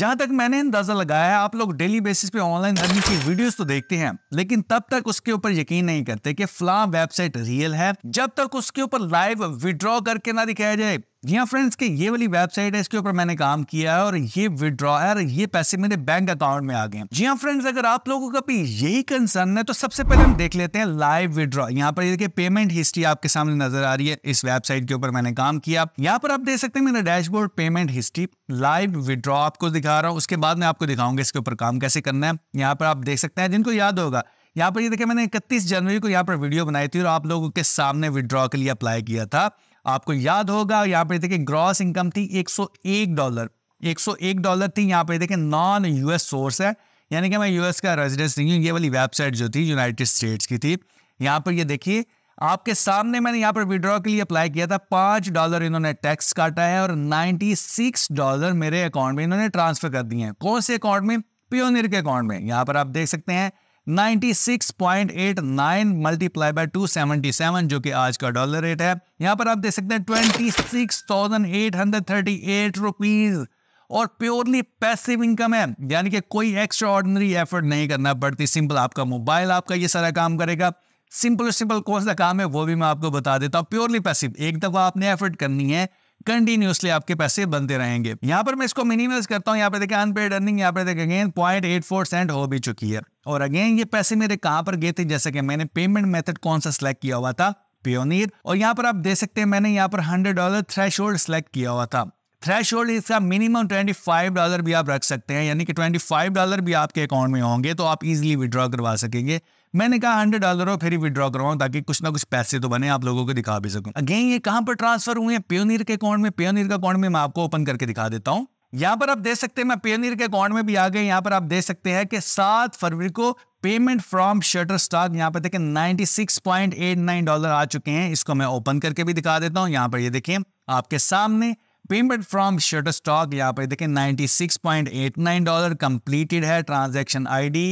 जहां तक मैंने अंदाजा लगाया है आप लोग डेली बेसिस पे ऑनलाइन अर्निंग की वीडियोस तो देखते हैं लेकिन तब तक उसके ऊपर यकीन नहीं करते कि फ्ला वेबसाइट रियल है जब तक उसके ऊपर लाइव विड्रॉ करके ना दिखाया जाए जी हाँ फ्रेंड्स के ये वाली वेबसाइट है इसके ऊपर मैंने काम किया है और ये विदड्रॉ है और ये पैसे मेरे बैंक अकाउंट में आ गए हैं जी हाँ फ्रेंड्स अगर आप लोगों का भी यही कंसर्न है तो सबसे पहले हम देख लेते हैं लाइव विद्रॉ यहाँ पर देखिए पेमेंट हिस्ट्री आपके सामने नजर आ रही है इस वेबसाइट के ऊपर मैंने काम किया यहाँ पर आप देख सकते हैं मेरा dashboard payment history live withdraw आपको दिखा रहा हूँ उसके बाद मैं आपको दिखाऊंगा इसके ऊपर काम कैसे करना है यहाँ पर आप देख सकते हैं जिनको याद होगा यहाँ पर ये देखिए मैंने इकतीस जनवरी को यहाँ पर वीडियो बनाई थी और आप लोगों के सामने विड्रॉ के लिए अप्लाई किया था आपको याद होगा यहाँ पे देखिए ग्रॉस इनकम थी 101 डॉलर 101 डॉलर थी यहाँ पे देखिए नॉन यूएस सोर्स है यानी कि मैं यूएस का रेजिडेंस नहीं हूँ ये वाली वेबसाइट जो थी यूनाइटेड स्टेट्स की थी यहाँ पर ये देखिए आपके सामने मैंने यहाँ पर विड्रॉ के लिए अप्लाई किया था पाँच डॉलर इन्होंने टैक्स काटा है और नाइन्टी सिक्स डॉलर मेरे अकाउंट में इन्होंने ट्रांसफर कर दिए हैं कौन से अकाउंट में पियोनिर के अकाउंट में यहाँ पर आप देख सकते हैं 96.89 मल्टीप्लाई बाय 277 जो कि आज का डॉलर रेट है यहां पर आप देख सकते हैं 26,838 रुपीस और प्योरली पैसिव इनकम है यानी कि कोई एक्स्ट्रा ऑर्डनरी एफर्ट नहीं करना पड़ती सिंपल आपका मोबाइल आपका ये सारा काम करेगा सिंपल सिंपल कौन सा काम है वो भी मैं आपको बता देता हूँ प्योरली पैसिव एक दफा आपने एफर्ट करनी है कंटिन्यूसली आपके पैसे बनते रहेंगे यहाँ पर मैं इसको मिनिमाइज करता हूँ यहाँ पर देखें अनपेड अर्निंग यहाँ पर देखें again point eight four cent हो भी चुकी है और अगेन ये पैसे मेरे कहाँ पर गए थे जैसे कि मैंने पेमेंट मेथड कौन सा सिलेक्ट किया हुआ था पियोनीर और यहाँ पर आप देख सकते हैं मैंने यहाँ पर hundred dollar threshold select किया हुआ था थ्रेश होल्ड इसका मिनिमम ट्वेंटी फाइव डॉलर भी आप रख सकते हैं यानी कि ट्वेंटी फाइव डॉलर भी आपके अकाउंट में होंगे तो आप इजिली विड्रॉ करवा सकेंगे मैंने कहा हंड्रेड डॉलर और फिर विद्रॉ विड्रॉ करवाऊँ ताकि कुछ ना कुछ पैसे तो बने आप लोगों को दिखा भी सकूँ अगेन ये कहाँ पर ट्रांसफर हुए हैं पेयोनियर के अकाउंट में पेयोनियर का अकाउंट में मैं आपको ओपन करके दिखा देता हूँ यहाँ पर आप देख सकते हैं मैं पेयोनियर के अकाउंट में भी आ गए यहाँ पर आप देख सकते हैं कि सात फरवरी को पेमेंट फ्रॉम शटर स्टॉक यहाँ पर देखें 96.89 डॉलर आ चुके हैं इसको मैं ओपन करके भी दिखा देता हूँ यहाँ पर ये देखिए आपके सामने पेमेंट फ्रॉम शटर स्टॉक यहाँ पर देखें 96.89 डॉलर कंप्लीटेड है ट्रांजैक्शन आईडी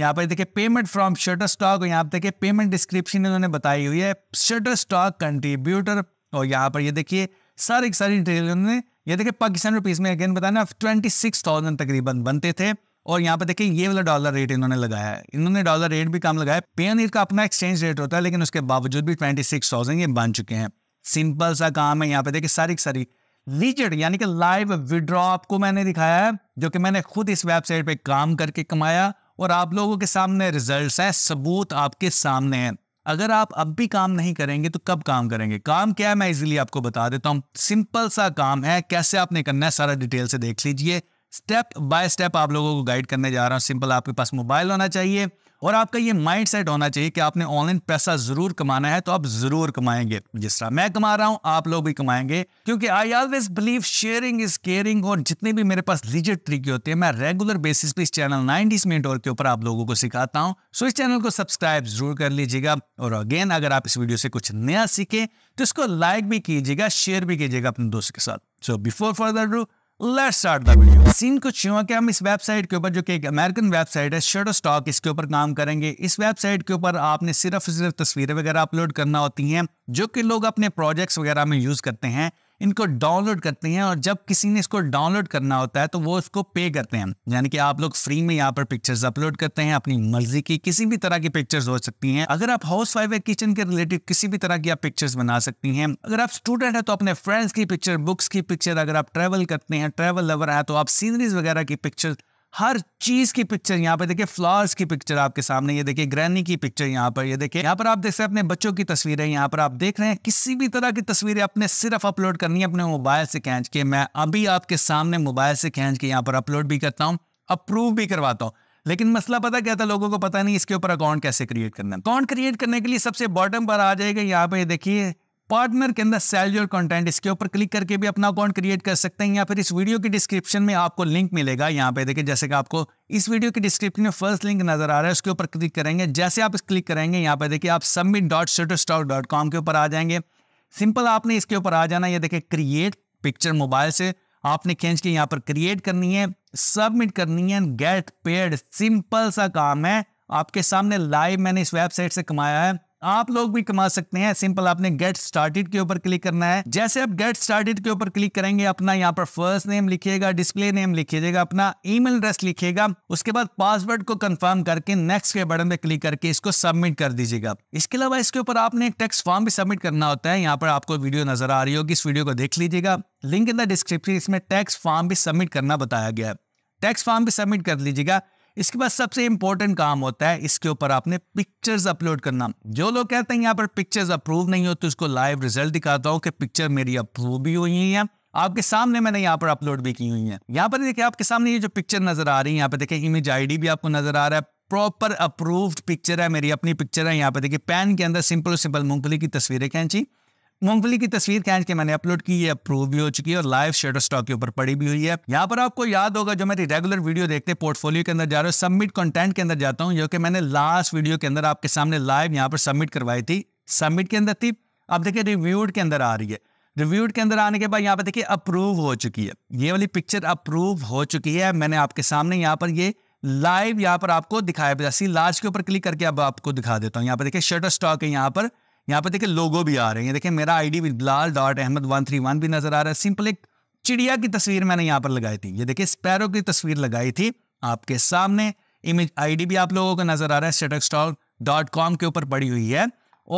यहाँ पर देखिए पेमेंट फ्रॉम शटर स्टॉक और यहाँ पर देखिए पेमेंट डिस्क्रिप्शन इन्होंने बताई हुई है शटर स्टॉक कंट्रीब्यूटर और यहाँ पर ये देखिए सारी सारी डिटेल इन्होंने ये देखिए पाकिस्तान रुपीज़ में अगेन बताना ट्वेंटी सिक्स थाउजेंड तकरीबन बनते थे और यहाँ पर देखिए ये वाला डॉलर रेट इन्होंने लगाया है इन्होंने डॉलर रेट भी कम लगाया पेनियर का अपना एक्सचेंज रेट होता है लेकिन उसके बावजूद भी ट्वेंटी सिक्स थाउजेंड ये बन चुके हैं सिंपल सा काम है यहाँ पे देखिए सारी सारी लीजड यानी कि लाइव विड्रॉ आपको मैंने दिखाया है जो कि मैंने खुद इस वेबसाइट पर काम करके कमाया और आप लोगों के सामने रिजल्ट है सबूत आपके सामने हैं अगर आप अब भी काम नहीं करेंगे तो कब काम करेंगे काम क्या है मैं इजीली आपको बता देता हूँ सिंपल सा काम है कैसे आपने करना है सारा डिटेल से देख लीजिए स्टेप बाय स्टेप आप लोगों को गाइड करने जा रहा हूँ सिंपल आपके पास मोबाइल होना चाहिए और आपका ये माइंड सेट होना चाहिए कि आपने ऑनलाइन पैसा जरूर कमाना है तो आप जरूर कमाएंगे जिस तरह मैं कमा रहा हूँ आप लोग भी कमाएंगे क्योंकि I always believe sharing is caring और जितने भी मेरे पास लीजिट तरीके होते हैं मैं रेगुलर बेसिस पे इस चैनल नाइनटीज मिनटोर के ऊपर आप लोगों को सिखाता हूँ सो इस चैनल को सब्सक्राइब जरूर कर लीजिएगा और अगेन अगर आप इस वीडियो से कुछ नया सीखें तो इसको लाइक भी कीजिएगा शेयर भी कीजिएगा अपने दोस्तों के साथ so before further ado let's start the video scene कुछ यूं कि हम इस वेबसाइट के ऊपर जो कि एक अमेरिकन वेबसाइट है शेडो स्टॉक इसके ऊपर काम करेंगे इस वेबसाइट के ऊपर आपने सिर्फ सिर्फ तस्वीरें वगैरह अपलोड करना होती हैं जो कि लोग अपने प्रोजेक्ट्स वगैरह में यूज करते हैं इनको डाउनलोड करते हैं और जब किसी ने इसको डाउनलोड करना होता है तो वो इसको पे करते हैं यानी कि आप लोग फ्री में यहाँ पर पिक्चर्स अपलोड करते हैं अपनी मर्जी की किसी भी तरह की पिक्चर्स हो सकती हैं अगर आप हाउस वाइफ या किचन के रिलेटेड किसी भी तरह की आप पिक्चर्स बना सकती हैं अगर आप स्टूडेंट है तो अपने फ्रेंड्स की पिक्चर बुक्स की पिक्चर अगर आप ट्रैवल करते हैं ट्रैवल लवर है तो आप सीनरीज वगैरह की पिक्चर हर चीज की पिक्चर यहाँ पर देखिए फ्लावर्स की पिक्चर आपके सामने ये देखिए ग्रैनी की पिक्चर यहाँ पर ये देखिए यहाँ पर आप देख सकते हैं अपने बच्चों की तस्वीरें यहाँ पर आप देख रहे हैं किसी भी तरह की तस्वीरें अपने सिर्फ अपलोड करनी है अपने मोबाइल से खींच के मैं अभी आपके सामने मोबाइल से खींच के यहाँ पर अपलोड भी करता हूँ अप्रूव भी करवाता हूँ लेकिन मसला पता क्या था लोगों को पता नहीं इसके ऊपर अकाउंट कैसे क्रिएट करना है अकाउंट क्रिएट करने के लिए सबसे बॉटम पर आ जाएगा यहाँ पे देखिए पार्टनर के अंदर सैलरी कंटेंट इसके ऊपर क्लिक करके भी अपना अकाउंट क्रिएट कर सकते हैं या फिर इस वीडियो के डिस्क्रिप्शन में आपको लिंक मिलेगा यहाँ पे देखिए जैसे कि आपको इस वीडियो के डिस्क्रिप्शन में फर्स्ट लिंक नजर आ रहा है उसके ऊपर क्लिक करेंगे जैसे आप इस क्लिक करेंगे यहाँ पे देखिए आप submit dot stock dot com के ऊपर आ जाएंगे सिंपल आपने इसके ऊपर आ जाना ये देखिए क्रिएट पिक्चर मोबाइल से आपने खींच के यहाँ पर क्रिएट करनी है सबमिट करनी है गेट पेड सिंपल सा काम है आपके सामने लाइव मैंने इस वेबसाइट से कमाया है आप लोग भी कमा सकते हैं सिंपल आपने गेट स्टार्टेड के ऊपर क्लिक करना है जैसे आप गेट स्टार्टेड के ऊपर क्लिक करेंगे अपना यहाँ पर फर्स्ट नेम लिखिएगा डिस्प्ले नेम लिखिएगा अपना ईमेल एड्रेस लिखिएगा उसके बाद पासवर्ड को कंफर्म करके नेक्स्ट के बटन पे क्लिक करके इसको सबमिट कर दीजिएगा इसके अलावा इसके ऊपर आपने एक फॉर्म भी सबमिट करना होता है यहाँ पर आपको वीडियो नजर आ रही होगी इस वीडियो को देख लीजिएगा लिंक इन द डिस्क्रिप्शन इसमें टैक्स फॉर्म भी सबमिट करना बताया गया है टैक्स फॉर्म भी सबमिट कर लीजिएगा इसके बाद सबसे इंपॉर्टेंट काम होता है इसके ऊपर आपने पिक्चर्स अपलोड करना जो लोग कहते हैं यहाँ पर पिक्चर्स अप्रूव नहीं हो तो इसको लाइव रिजल्ट दिखाता हूँ कि पिक्चर मेरी अप्रूव भी हुई है आपके सामने मैंने यहाँ पर अपलोड भी की हुई है यहाँ पर देखिए आपके सामने ये जो पिक्चर नजर आ रही है यहाँ पे देखिए इमेज आई भी आपको नजर आ रहा है प्रॉपर अप्रूव्ड पिक्चर है मेरी अपनी पिक्चर है यहाँ पे देखिए पैन के अंदर सिंपल सिंपल मूंगफली की तस्वीरें खेची मूंगफली की तस्वीर खेच के मैंने अपलोड की है अप्रूव भी हो चुकी है और लाइव शेडो स्टॉक के ऊपर पड़ी भी हुई है यहाँ पर आपको याद होगा जो मेरी रेगुलर वीडियो देखते पोर्टफोलियो के अंदर जा रहा हूँ सबमिट कंटेंट के अंदर जाता हूँ जो कि मैंने लास्ट वीडियो के अंदर आपके सामने लाइव यहाँ पर सबमिट करवाई थी सबमिट के अंदर थी अब देखिए रिव्यूड के अंदर आ रही है रिव्यूड के अंदर आने के बाद यहाँ पर देखिए अप्रूव हो चुकी है ये वाली पिक्चर अप्रूव हो चुकी है मैंने आपके सामने यहाँ पर ये लाइव यहाँ पर आपको दिखाया सी लार्ज के ऊपर क्लिक करके अब आपको दिखा देता हूँ यहाँ पर देखिए शटर स्टॉक है यहाँ पर यहाँ पर देखिए लोगो भी आ रहे हैं देखिए मेरा आईडी भी Lal dot Ahmad one three one भी नजर आ रहा है सिंपल एक चिड़िया की तस्वीर मैंने यहाँ पर लगाई थी ये देखिए स्पैरो की तस्वीर लगाई थी आपके सामने इमेज आई भी आप लोगों को नजर आ रहा है स्टेटक डॉट कॉम के ऊपर पड़ी हुई है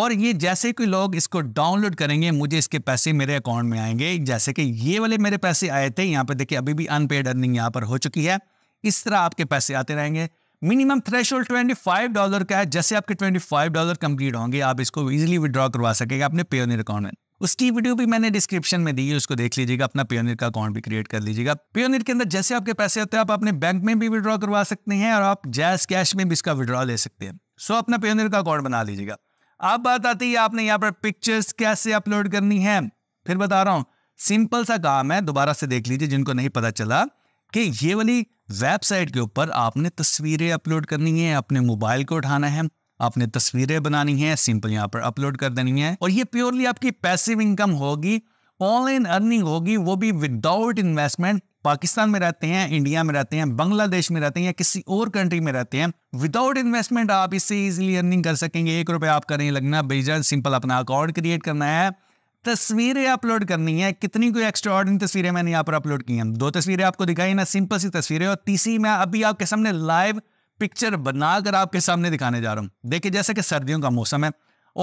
और ये जैसे कोई लोग इसको डाउनलोड करेंगे मुझे इसके पैसे मेरे अकाउंट में आएंगे जैसे कि ये वाले मेरे पैसे आए थे यहाँ पर देखिए अभी भी अनपेड अर्निंग यहाँ पर हो चुकी है इस तरह आपके पैसे आते रहेंगे minimum threshold twenty five dollar का है जैसे आपके ट्वेंटी फाइव डॉलर कंप्लीट होंगे आप इसको इजिली विड्रॉ करवा सकेंगे अपने पेयोनियर अकाउंट में उसकी वीडियो भी मैंने डिस्क्रिप्शन में दी है उसको देख लीजिएगा अपना पियोनियर का अकाउंट भी क्रिएट कर लीजिएगा पियोनियर के अंदर जैसे आपके पैसे होते हैं आप अपने बैंक में भी विड्रॉ करवा सकते हैं और आप जैस कैश में भी इसका विड्रॉ ले सकते हैं सो अपना पियोनियर का अकाउंट बना लीजिएगा अब बात आती है आपने यहाँ पर पिक्चर्स कैसे अपलोड करनी है फिर बता रहा हूँ सिंपल सा काम है दोबारा से देख लीजिए जिनको नहीं पता चला कि ये वाली वेबसाइट के ऊपर आपने तस्वीरें अपलोड करनी है अपने मोबाइल को उठाना है आपने तस्वीरें बनानी है सिंपल यहाँ पर अपलोड कर देनी है और ये प्योरली आपकी पैसिव इनकम होगी ऑनलाइन अर्निंग होगी वो भी विदाउट इन्वेस्टमेंट पाकिस्तान में रहते हैं इंडिया में रहते हैं बांग्लादेश में रहते हैं या किसी और कंट्री में रहते हैं विदाउट इन्वेस्टमेंट आप इससे इजीली अर्निंग कर सकेंगे एक रुपये आपका नहीं लगना बेजन सिंपल अपना अकाउंट क्रिएट करना है तस्वीरें अपलोड करनी है कितनी कोई एक्स्ट्रा ऑर्डनरी तस्वीरें मैंने यहाँ पर अपलोड की हैं दो तस्वीरें आपको दिखाई ना सिंपल सी तस्वीरें और तीसरी मैं अभी आपके सामने लाइव पिक्चर बनाकर आपके सामने दिखाने जा रहा हूँ देखिए जैसे कि सर्दियों का मौसम है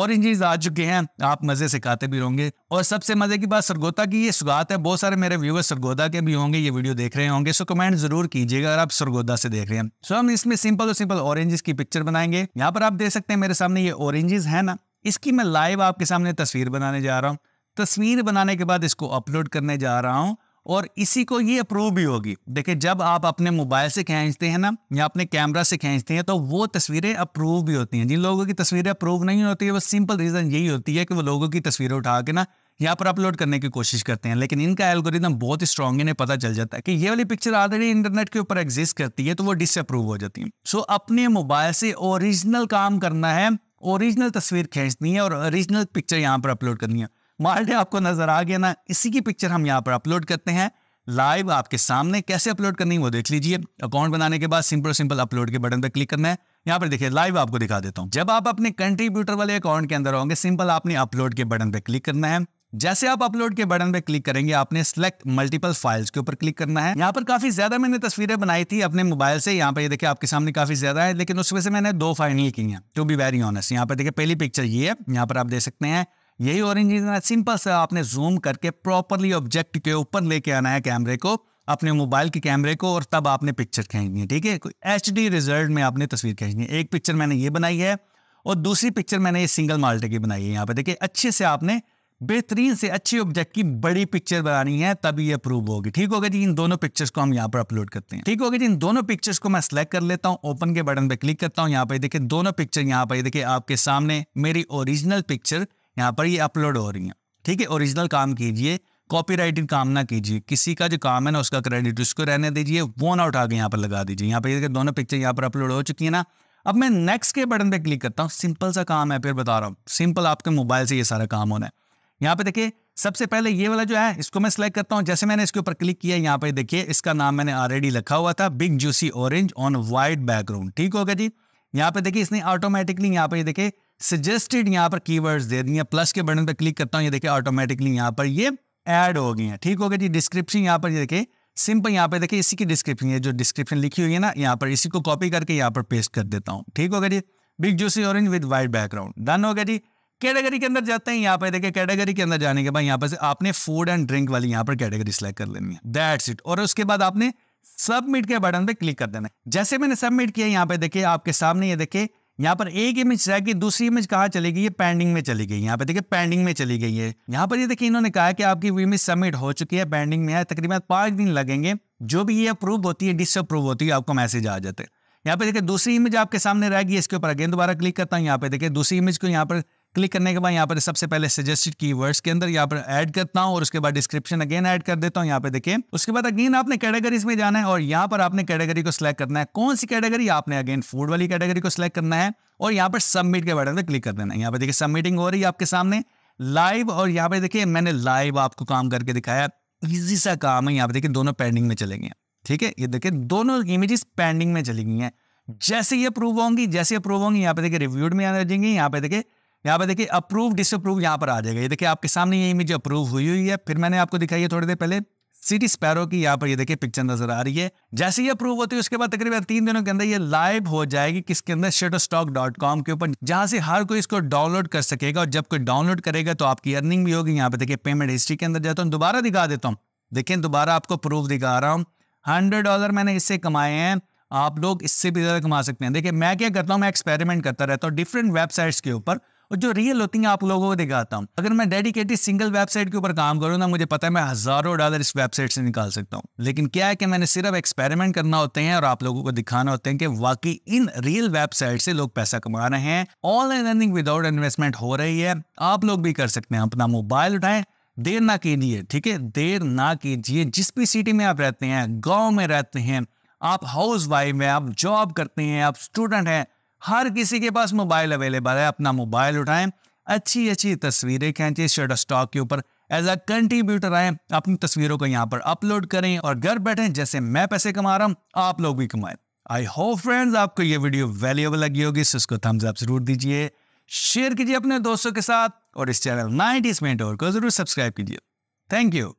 ऑरेंजेस आ चुके हैं आप मज़े से खाते भी रहोगे और सबसे मज़े की बात सरगोता की ये सुगात है बहुत सारे मेरे व्यूवर सरगोदा के भी होंगे ये वीडियो देख रहे होंगे सो कमेंट जरूर कीजिएगा अगर आप सरगोदा से देख रहे हैं सो हम इसमें सिंपल और सिंपल ऑरेंजेस की पिक्चर बनाएंगे यहाँ पर आप देख सकते हैं मेरे सामने ये ऑरेंजेस है ना इसकी मैं लाइव आपके सामने तस्वीर बनाने जा रहा हूँ तस्वीर बनाने के बाद इसको अपलोड करने जा रहा हूँ और इसी को ये अप्रूव भी होगी देखिए जब आप अपने मोबाइल से खींचते हैं ना या अपने कैमरा से खींचते हैं तो वो तस्वीरें अप्रूव भी होती हैं जिन लोगों की तस्वीरें अप्रूव नहीं होती है वो सिंपल रीज़न यही होती है कि वो लोगों की तस्वीरें उठा के ना यहाँ पर अपलोड करने की कोशिश करते हैं लेकिन इनका एल्गोरिदम बहुत ही स्ट्रॉन्ग इन्हें पता चल जाता है कि ये वाली पिक्चर ऑलरेडी इंटरनेट के ऊपर एग्जिस्ट करती है तो वो डिसअप्रूव हो जाती है सो अपने मोबाइल से ओरिजिनल काम करना है ओरिजिनल तस्वीर खींचनी है और ओरिजिनल पिक्चर यहाँ पर अपलोड करनी है मालडे आपको नजर आ गया ना इसी की पिक्चर हम यहाँ पर अपलोड करते हैं लाइव आपके सामने कैसे अपलोड करनी है वो देख लीजिए अकाउंट बनाने के बाद सिंपल सिंपल अपलोड के बटन पर क्लिक करना है यहाँ पर देखिए लाइव आपको दिखा देता हूँ जब आप अपने कंट्रीब्यूटर वाले अकाउंट के अंदर होंगे सिंपल आपने अपलोड के बटन पर क्लिक करना है जैसे आप अपलोड के बटन पे क्लिक करेंगे आपने सिलेक्ट मल्टीपल फाइल्स के ऊपर क्लिक करना है यहाँ पर काफी ज्यादा मैंने तस्वीरें बनाई थी अपने मोबाइल से यहाँ पर ये देखिए आपके सामने काफी ज्यादा है लेकिन उसमें से मैंने दो फाइनल की हैं टू बी वेरी ऑनेस्ट यहाँ पर देखिए पहली पिक्चर ये है यहाँ पर आप देख सकते हैं यही ऑरेंज इंजन सिंपल सा आपने जूम करके प्रॉपरली ऑब्जेक्ट के ऊपर लेके आना है कैमरे को अपने मोबाइल के कैमरे को और तब आपने पिक्चर खींचनी है ठीक है कोई एच डी रिजल्ट में आपने तस्वीर खींचनी है एक पिक्चर मैंने ये बनाई है और दूसरी पिक्चर मैंने ये सिंगल माल्टे की बनाई है यहाँ पे देखिए अच्छे से आपने बेहतरीन से अच्छी ऑब्जेक्ट की बड़ी पिक्चर बनानी है तभी ये अप्रूव होगी ठीक होगा जी इन दोनों पिक्चर्स को हम यहाँ पर अपलोड करते हैं ठीक होगा जी इन दोनों पिक्चर्स को मैं सिलेक्ट कर लेता हूँ ओपन के बटन पे क्लिक करता हूँ यहाँ पे देखिए दोनों पिक्चर यहाँ पे देखिए आपके सामने मेरी ओरिजिनल पिक्चर यहाँ पर ये अपलोड हो रही हैं ठीक है ओरिजिनल काम कीजिए कॉपीराइटेड काम ना कीजिए किसी का जो काम है ना उसका क्रेडिट उसको रहने दीजिए वो ना उठा के यहाँ पर लगा दीजिए यहाँ पर ये दोनों पिक्चर यहाँ पर अपलोड हो चुकी है ना अब मैं नेक्स्ट के बटन पे क्लिक करता हूँ सिंपल सा काम है फिर बता रहा हूँ सिंपल आपके मोबाइल से ये सारा काम होना है यहाँ पे देखिए सबसे पहले ये वाला जो है इसको मैं सिलेक्ट करता हूँ जैसे मैंने इसके ऊपर क्लिक किया यहाँ पे देखिए इसका नाम मैंने ऑलरेडी लिखा हुआ था big juicy orange on white background ठीक होगा जी यहाँ पे देखिए इसने ऑटोमेटिकली यहाँ पे देखिए सजेस्टेड यहाँ पर कीवर्ड्स दे दिए प्लस के बटन पर क्लिक करता हूँ ये देखिए ऑटोमेटिकली यहाँ पर ये ऐड हो गई हैं ठीक हो गया जी डिस्क्रिप्शन यहाँ पर ये देखिए सिंपल यहाँ पर देखिए इसी की डिस्क्रिप्शन ये जो डिस्क्रिप्शन लिखी हुई है ना यहाँ पर इसी को कॉपी करके यहाँ पर पेस्ट कर देता हूँ ठीक हो गया जी big juicy orange with white background done हो गया जी कैटेगरी के अंदर जाते हैं यहाँ पर देखिए कैटेगरी के अंदर जाने के बाद यहाँ पर से आपने फूड एंड ड्रिंक वाली यहाँ पर कैटेगरी सेलेक्ट कर लेनी है दैट्स इट और उसके बाद आपने सबमिट के बटन पे क्लिक कर देना है जैसे मैंने सबमिट किया यहाँ पे देखिए आपके सामने ये देखिए यहाँ पर एक इमेज रह गई दूसरी इमेज कहाँ चली गई ये पेंडिंग में चली गई यहाँ पे देखिए पेंडिंग में चली गई है यहाँ पर ये देखिए इन्होंने कहा कि आपकी इमेज सबमिट हो चुकी है पेंडिंग में है तकरीबन पाँच दिन लगेंगे जो भी ये अप्रूव होती है डिसअप्रूव होती है आपको मैसेज आ जाते हैं यहाँ पे देखिए दूसरी इमेज आपके सामने रहेगी इसके ऊपर अगेन दोबारा क्लिक करता हूँ यहाँ पे देखिए दूसरी इमेज को यहाँ पर क्लिक करने के बाद यहाँ पर सबसे पहले सजेस्टेड कीवर्ड्स के अंदर यहाँ पर ऐड करता हूँ और उसके बाद डिस्क्रिप्शन अगेन ऐड कर देता हूँ यहाँ पे देखिए उसके बाद अगेन आपने कैटेगरीज में जाना है और यहाँ पर आपने कैटेगरी को सिलेक्ट करना है कौन सी कैटेगरी आपने अगेन फूड वाली कैटेगरी को सिलेक्ट करना है और यहाँ पर सबमिट के बटन पर क्लिक कर देना है यहाँ पर देखिए सबमिटिंग हो रही है आपके सामने लाइव और यहाँ पर देखिए मैंने लाइव आपको काम करके दिखाया इजी सा काम है यहाँ पर देखिए दोनों पेंडिंग में चले गए ठीक है ये देखिए दोनों इमेजेस पेंडिंग में चली गई हैं जैसे ये अप्रूव होंगी जैसे अप्रूव होंगी यहाँ पे देखिए रिव्यूड में आ जाएंगे यहाँ पे देखिए यहाँ पर देखिए अप्रूव डिसअप्रूव यहाँ पर आ जाएगा ये देखिए आपके सामने ये इमेज अप्रूव हुई हुई है फिर मैंने आपको दिखाई है थोड़ी देर पहले सिटी स्पैरो की यहाँ पर ये देखिए पिक्चर नजर आ रही है जैसे ही अप्रूव होती है उसके बाद तकरीबन तीन दिनों के अंदर ये लाइव हो जाएगी किसके अंदर शटर स्टॉक डॉट कॉम के ऊपर जहां से हर कोई इसको डाउनलोड कर सकेगा और जब कोई डाउनलोड करेगा तो आपकी अर्निंग भी होगी यहाँ पे देखिए पेमेंट हिस्ट्री के अंदर जाता हूँ दोबारा दिखा देता हूँ देखिए दोबारा आपको प्रूफ दिखा रहा हूँ हंड्रेड डॉलर मैंने इससे कमाए हैं आप लोग इससे भी ज्यादा कमा सकते हैं देखिए मैं क्या करता हूँ मैं एक्सपेरिमेंट करता रहता हूँ डिफरेंट वेबसाइट्स के ऊपर और जो रियल होती हैं आप लोगों को दिखाता हूँ अगर मैं डेडिकेटेड सिंगल वेबसाइट के ऊपर काम करूँ ना मुझे पता है मैं हज़ारों डॉलर इस वेबसाइट से निकाल सकता हूँ लेकिन क्या है कि मैंने सिर्फ एक्सपेरिमेंट करना होते हैं और आप लोगों को दिखाना होते हैं कि वाकई इन रियल वेबसाइट से लोग पैसा कमा रहे हैं ऑनलाइन अर्निंग विदाउट इन्वेस्टमेंट हो रही है आप लोग भी कर सकते हैं अपना मोबाइल उठाएं देर ना कीजिए ठीक है देर ना कीजिए जिस भी सिटी में आप रहते हैं गाँव में रहते हैं आप हाउस वाइफ हैं आप जॉब करते हैं आप स्टूडेंट हैं हर किसी के पास मोबाइल अवेलेबल है अपना मोबाइल उठाएं अच्छी अच्छी तस्वीरें खींचे शर्ट स्टॉक के ऊपर एज अ कंट्रीब्यूटर आए अपनी तस्वीरों को यहाँ पर अपलोड करें और घर बैठे जैसे मैं पैसे कमा रहा हूँ आप लोग भी कमाएं आई होप फ्रेंड्स आपको ये वीडियो वैल्यूएबल लगी होगी सो इसको थम्स अप जरूर दीजिए शेयर कीजिए अपने दोस्तों के साथ और इस चैनल नाइनटीज में को जरूर सब्सक्राइब कीजिए थैंक यू